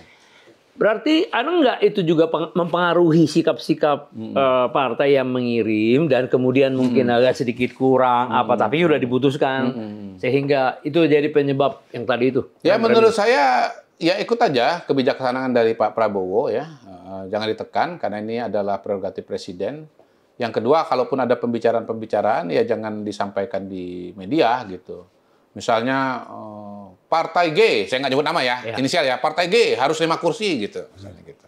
Berarti anu enggak itu juga mempengaruhi sikap-sikap hmm. uh, partai yang mengirim dan kemudian mungkin hmm. agak sedikit kurang hmm. apa tapi sudah diputuskan hmm. sehingga itu jadi penyebab yang tadi itu. Ya menurut tadi. saya ya ikut aja kebijaksanaan dari Pak Prabowo ya. Uh, jangan ditekan karena ini adalah prerogatif presiden. Yang kedua kalaupun ada pembicaraan-pembicaraan ya jangan disampaikan di media gitu misalnya eh, partai G, saya nggak nyebut nama ya, ya, inisial ya, partai G harus lima kursi gitu, misalnya gitu.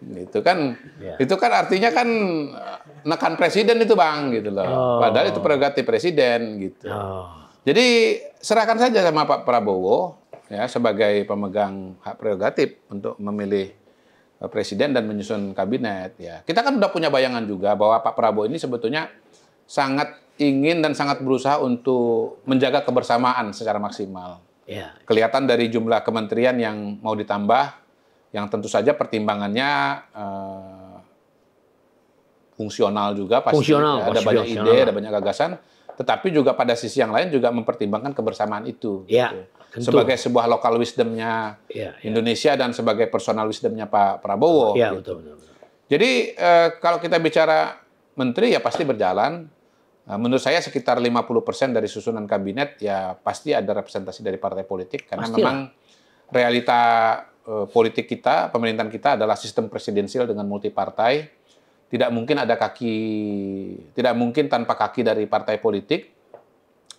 Itu kan, ya. itu kan artinya kan eh, nekan presiden itu bang gitu loh. Oh. Padahal itu prerogatif presiden gitu. Oh. Jadi serahkan saja sama Pak Prabowo ya sebagai pemegang hak prerogatif untuk memilih eh, presiden dan menyusun kabinet ya. Kita kan sudah punya bayangan juga bahwa Pak Prabowo ini sebetulnya sangat ingin dan sangat berusaha untuk menjaga kebersamaan secara maksimal. Ya. Kelihatan dari jumlah kementerian yang mau ditambah, yang tentu saja pertimbangannya eh, fungsional juga pasti fungsional, ya, ada banyak ide, ada banyak gagasan, tetapi juga pada sisi yang lain juga mempertimbangkan kebersamaan itu. Ya. Gitu. sebagai sebuah lokal wisdomnya ya, ya. Indonesia dan sebagai personal wisdomnya Pak Prabowo. Ya, gitu. betul, betul, betul. Jadi eh, kalau kita bicara menteri ya pasti berjalan, Nah, menurut saya sekitar 50% dari susunan kabinet ya pasti ada representasi dari partai politik karena Pastilah. memang realita eh, politik kita, pemerintahan kita adalah sistem presidensial dengan multi partai. Tidak mungkin ada kaki tidak mungkin tanpa kaki dari partai politik.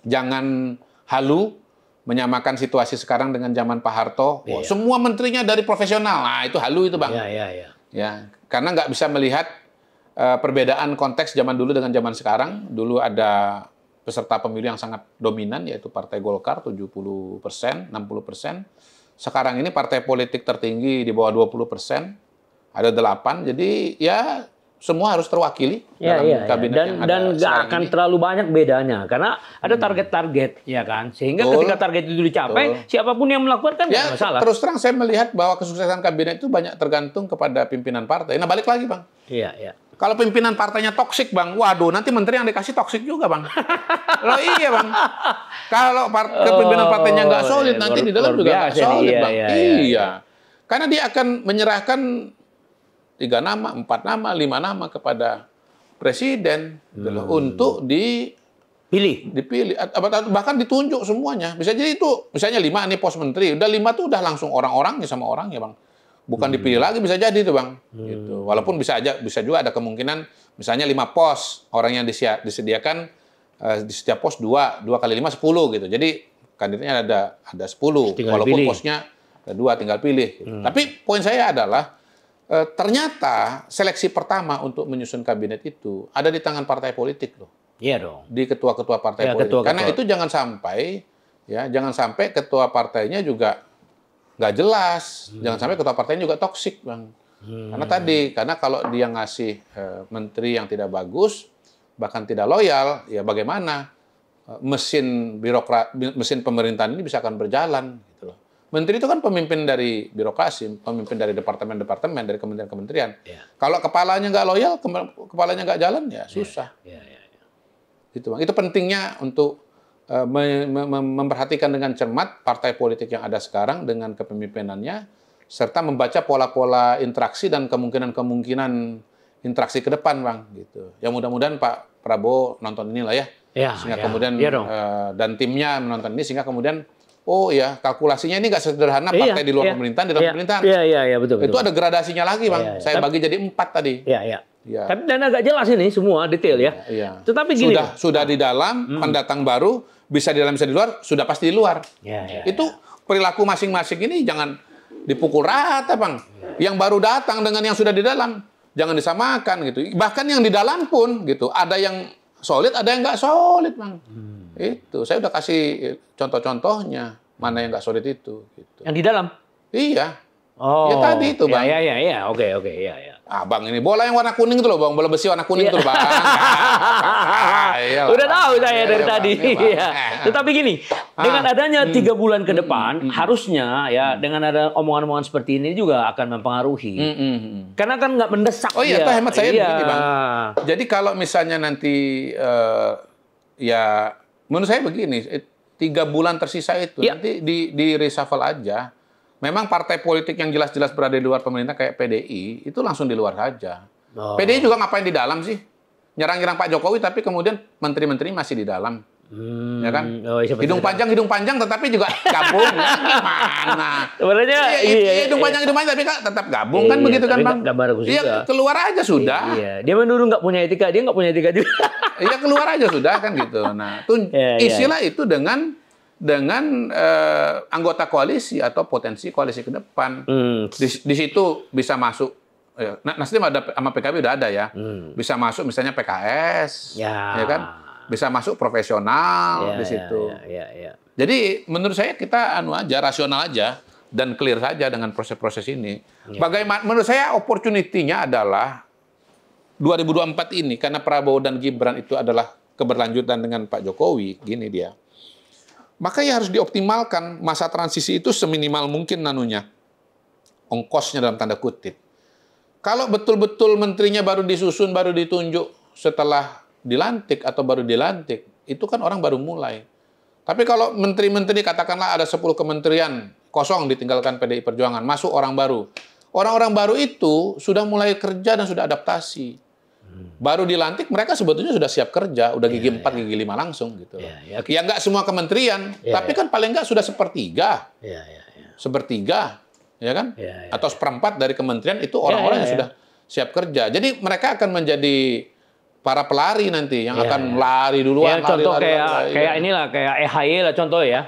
Jangan halu menyamakan situasi sekarang dengan zaman Pak Harto. Oh, iya. semua menterinya dari profesional. Nah, itu halu itu, Bang. Iya, iya, iya. Ya, karena nggak bisa melihat uh, perbedaan konteks zaman dulu dengan zaman sekarang. Dulu ada peserta pemilu yang sangat dominan yaitu Partai Golkar 70 persen, 60 persen. Sekarang ini partai politik tertinggi di bawah 20 persen, ada delapan. Jadi ya semua harus terwakili ya, dalam ya, kabinet ya. dan yang ada dan nggak akan ini. terlalu banyak bedanya karena ada hmm. target-target ya kan sehingga Betul. ketika target itu dicapai Betul. siapapun yang melakukan kan ya, nggak masalah terus terang saya melihat bahwa kesuksesan kabinet itu banyak tergantung kepada pimpinan partai nah balik lagi bang iya iya kalau pimpinan partainya toksik, Bang, waduh, nanti menteri yang dikasih toksik juga, Bang. Lo iya, Bang. Kalau part kepimpinan oh, partainya nggak solid, iya, nanti di dalam juga nggak solid, iya, Bang. Iya, iya, iya, iya. Karena dia akan menyerahkan tiga nama, empat nama, lima nama kepada presiden gitu hmm. untuk di pilih dipilih bahkan ditunjuk semuanya bisa jadi itu misalnya lima nih pos menteri udah lima tuh udah langsung orang-orangnya sama orangnya bang bukan hmm. dipilih lagi bisa jadi tuh bang hmm. gitu walaupun bisa aja bisa juga ada kemungkinan misalnya lima pos orang yang disia, disediakan uh, di setiap pos dua dua kali lima sepuluh gitu jadi kandidatnya ada ada sepuluh walaupun pilih. posnya ada dua tinggal pilih gitu. hmm. tapi poin saya adalah uh, ternyata seleksi pertama untuk menyusun kabinet itu ada di tangan partai politik loh iya dong di ketua-ketua partai ya, politik ketua -ketua. karena itu jangan sampai ya jangan sampai ketua partainya juga nggak jelas. Hmm. Jangan sampai ketua partainya juga toksik, Bang. Hmm. Karena tadi, karena kalau dia ngasih uh, menteri yang tidak bagus, bahkan tidak loyal, ya bagaimana eh, mesin birokrat mesin pemerintahan ini bisa akan berjalan gitu loh. Menteri itu kan pemimpin dari birokrasi, pemimpin dari departemen-departemen, dari kementerian-kementerian. Yeah. Kalau kepalanya nggak loyal, kepalanya nggak jalan, ya, ya susah. Yeah. Yeah, yeah, yeah. Itu bang. Itu pentingnya untuk Eh, memperhatikan dengan cermat partai politik yang ada sekarang dengan kepemimpinannya, serta membaca pola-pola interaksi dan kemungkinan-kemungkinan interaksi ke depan, Bang. Gitu. Ya mudah-mudahan Pak Prabowo nonton ini lah ya. Ya, sehingga ya, kemudian ya dong. Uh, dan timnya menonton ini sehingga kemudian oh ya kalkulasinya ini nggak sederhana ya, partai di luar ya. pemerintahan di dalam ya. pemerintahan. ya, ya, ya, betul. Itu betul. ada gradasinya lagi bang. ya, ya. Saya bagi jadi empat tadi. Iya iya. Ya. Tapi dan agak jelas ini semua detail ya. ya. Tetapi gini. Sudah sudah di dalam hmm. pendatang baru bisa di dalam bisa di luar sudah pasti di luar ya, ya, itu ya. perilaku masing-masing ini jangan dipukul rata bang ya. yang baru datang dengan yang sudah di dalam jangan disamakan gitu bahkan yang di dalam pun gitu ada yang solid ada yang nggak solid bang hmm. itu saya udah kasih contoh-contohnya mana yang nggak solid itu gitu. yang di dalam iya ya Oh. Ya tadi itu, Bang. Ya ya ya, oke oke ya ya. Abang ini bola yang warna kuning itu loh, bang. Bola besi warna kuning itu bang. Iya. Nah, iya, Udah tahu saya iya, dari tadi. Eh, eh. Tetapi gini, dengan ah. adanya hmm. tiga bulan ke hmm. depan, hmm. harusnya ya dengan ada omongan-omongan seperti ini juga akan mempengaruhi. Karena kan nggak mendesak. Oh iya, itu hemat saya iya. begini, bang. Jadi kalau misalnya nanti eh, ya, menurut saya begini, tiga bulan tersisa itu nanti di reshuffle aja memang partai politik yang jelas-jelas berada di luar pemerintah kayak PDI itu langsung di luar saja. Oh. PDI juga ngapain di dalam sih? Nyerang-nyerang Pak Jokowi tapi kemudian menteri-menteri masih di dalam. Hmm, ya kan? Oh, iya, hidung panjang, hidung panjang, tetapi juga gabung. Mana? Ya, gimana? Sebenarnya iya, iya, iya, iya hidung iya. panjang, hidung panjang, tapi tetap gabung iya, kan iya, begitu kan bang? Iya, keluar aja sudah. Iya, dia menurut nggak punya etika, dia nggak punya etika juga. Iya keluar aja sudah kan gitu. Nah, itu iya, isilah itu dengan dengan eh, anggota koalisi atau potensi koalisi ke depan. Hmm. Di, di situ bisa masuk ya, Nah, Nasdem ada sama PKB udah ada ya. Hmm. Bisa masuk misalnya PKS, ya, ya kan? Bisa masuk profesional ya, di ya, situ. Ya, ya, ya, ya. Jadi menurut saya kita anu aja rasional aja dan clear saja dengan proses-proses ini. Ya. Bagaimana menurut saya opportunity-nya adalah 2024 ini karena Prabowo dan Gibran itu adalah keberlanjutan dengan Pak Jokowi, gini dia maka ya harus dioptimalkan masa transisi itu seminimal mungkin nanunya. Ongkosnya dalam tanda kutip. Kalau betul-betul menterinya baru disusun, baru ditunjuk setelah dilantik atau baru dilantik, itu kan orang baru mulai. Tapi kalau menteri-menteri katakanlah ada 10 kementerian kosong ditinggalkan PDI Perjuangan, masuk orang baru. Orang-orang baru itu sudah mulai kerja dan sudah adaptasi. Baru dilantik mereka sebetulnya sudah siap kerja, udah gigi iya, empat, 4, iya. yeah. gigi lima langsung gitu. Yeah, yeah. Okay. Ya nggak semua kementerian, yeah, tapi yeah. kan paling nggak sudah sepertiga, yeah, yeah, yeah. sepertiga, ya kan? Yeah, yeah, Atau iya. seperempat dari kementerian itu orang-orang yeah, yeah, yang sudah siap kerja. Jadi mereka akan menjadi para pelari nanti yang yeah, akan yeah. lari duluan. Yeah, lari, contoh lari, kayak lari, kayak inilah kayak EHY lah contoh ya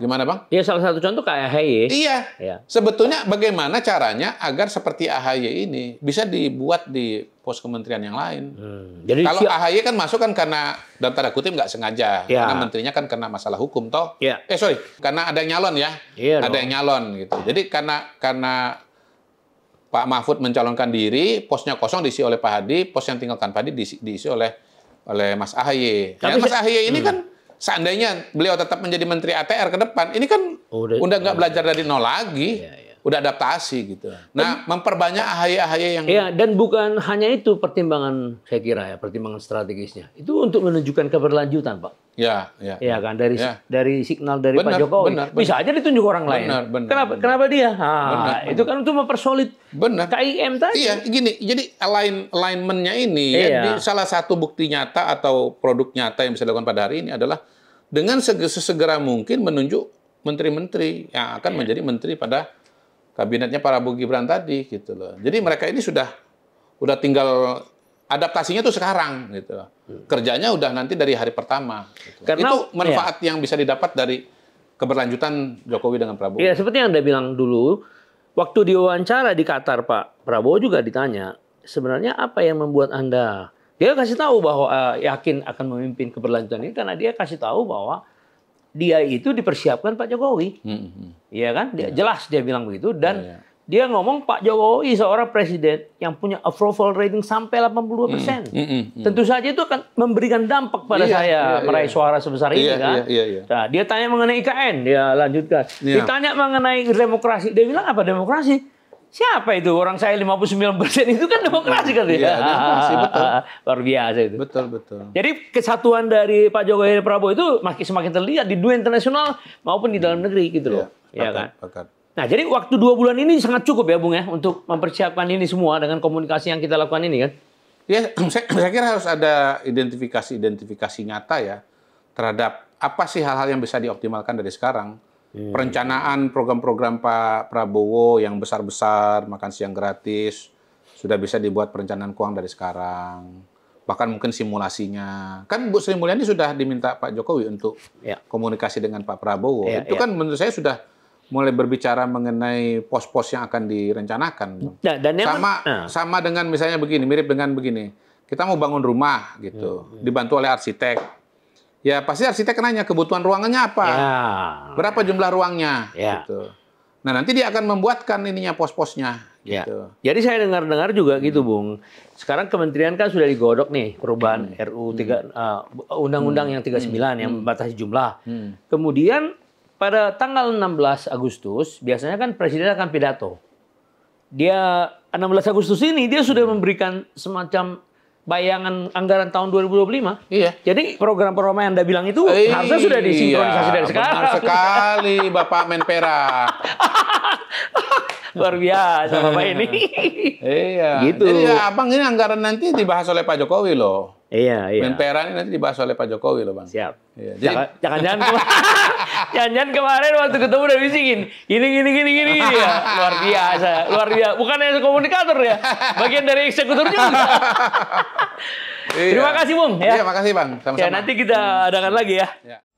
Gimana bang? Ya salah satu contoh kayak AHY. Iya. Ya. Sebetulnya bagaimana caranya agar seperti AHY ini bisa dibuat di pos kementerian yang lain. Hmm. Jadi kalau siap... AHY kan masuk kan karena dalam tanda kutip nggak sengaja, ya. karena menterinya kan karena masalah hukum toh. Ya. Eh sorry, karena ada yang nyalon ya, ya ada dong. yang nyalon gitu. Jadi karena karena Pak Mahfud mencalonkan diri, posnya kosong diisi oleh Pak Hadi, pos yang tinggalkan Pak Hadi diisi, oleh oleh Mas AHY. Tapi ya, Mas AHY ini hmm. kan seandainya beliau tetap menjadi menteri ATR ke depan, ini kan oh, udah nggak belajar dari nol lagi. Iya, iya. Udah adaptasi gitu. Nah, dan, memperbanyak ahaya-ahaya yang Iya, dan bukan hanya itu pertimbangan saya kira ya, pertimbangan strategisnya. Itu untuk menunjukkan keberlanjutan, Pak. Ya, ya. Iya ya kan dari ya. dari signal dari benar, Pak Jokowi. Benar, benar. Bisa aja ditunjuk orang benar, lain. Benar, kenapa benar. kenapa dia? Ha, benar, itu benar. kan untuk mempersolid benar. KIM tadi. Iya, gini. Jadi align alignmentnya ini ya, iya. ya, salah satu bukti nyata atau produk nyata yang bisa dilakukan pada hari ini adalah dengan sesegera mungkin menunjuk menteri-menteri yang akan iya. menjadi menteri pada kabinetnya para Prabowo Gibran tadi gitu loh. Jadi mereka ini sudah udah tinggal adaptasinya tuh sekarang gitu. Hmm. Kerjanya udah nanti dari hari pertama. Gitu. Karena itu ya. manfaat iya. yang bisa didapat dari keberlanjutan Jokowi dengan Prabowo. Iya, seperti yang Anda bilang dulu, waktu diwawancara di Qatar Pak Prabowo juga ditanya, sebenarnya apa yang membuat Anda dia kasih tahu bahwa uh, yakin akan memimpin keberlanjutan ini karena dia kasih tahu bahwa dia itu dipersiapkan Pak Jokowi. Iya hmm, hmm. Iya kan? Dia, yeah. Jelas dia bilang begitu dan yeah, iya dia ngomong Pak Jokowi seorang presiden yang punya approval rating sampai 82 persen. Mm, mm, mm, mm. Tentu saja itu akan memberikan dampak pada iya, saya iya, iya. meraih iya. suara sebesar iya, ini kan. Iya, iya, iya. Nah, dia tanya mengenai IKN, dia lanjutkan. Iya. Ditanya mengenai demokrasi, dia bilang apa demokrasi? Siapa itu orang saya 59 persen itu kan demokrasi kan dia. Iya, demokrasi betul. Luar biasa itu. Betul betul. Jadi kesatuan dari Pak Jokowi dan Prabowo itu semakin terlihat di dunia internasional maupun di dalam negeri gitu loh. Iya, ya kan. Pakat. Nah, jadi waktu dua bulan ini sangat cukup ya, Bung ya, untuk mempersiapkan ini semua dengan komunikasi yang kita lakukan ini kan? Ya, saya, saya kira harus ada identifikasi-identifikasi nyata ya terhadap apa sih hal-hal yang bisa dioptimalkan dari sekarang. Hmm. Perencanaan program-program Pak Prabowo yang besar-besar, makan siang gratis, sudah bisa dibuat perencanaan keuangan dari sekarang. Bahkan mungkin simulasinya. Kan Bu Sri Mulyani sudah diminta Pak Jokowi untuk ya. komunikasi dengan Pak Prabowo. Ya, Itu ya. kan menurut saya sudah mulai berbicara mengenai pos-pos yang akan direncanakan. Nah, dan sama ah. sama dengan misalnya begini, mirip dengan begini. Kita mau bangun rumah gitu, hmm. dibantu oleh arsitek. Ya pasti arsitek nanya kebutuhan ruangannya apa, ya. berapa jumlah ruangnya, ya. gitu. Nah nanti dia akan membuatkan ininya pos-posnya. Ya. Gitu. Jadi saya dengar-dengar juga gitu, hmm. gitu, Bung. Sekarang kementerian kan sudah digodok nih perubahan hmm. RU tiga hmm. Ah, undang-undang hmm. yang 39 hmm. yang membatasi jumlah. Hmm. Kemudian pada tanggal 16 Agustus biasanya kan presiden akan pidato. Dia 16 Agustus ini dia sudah memberikan semacam bayangan anggaran tahun 2025. Iya. Jadi program-program yang Anda bilang itu Eih, iya, harusnya sudah disinkronisasi iya, dari sekarang. Benar sekali Bapak Menpera. Luar biasa Bapak ini. iya. Gitu. Jadi ya, Abang ini anggaran nanti dibahas oleh Pak Jokowi loh. Iya, iya. Menpera ini nanti dibahas oleh Pak Jokowi loh, Bang. Siap. Iya. Jadi... Jangan-jangan kema jangan kemarin waktu ketemu udah bisikin, gini gini gini gini ya. Luar biasa, luar biasa. Bukan hanya komunikator ya, bagian dari eksekutor juga. iya. Terima kasih, Bung. Ya. Terima iya, kasih, Bang. Sama-sama. Ya, nanti kita adakan lagi ya. ya.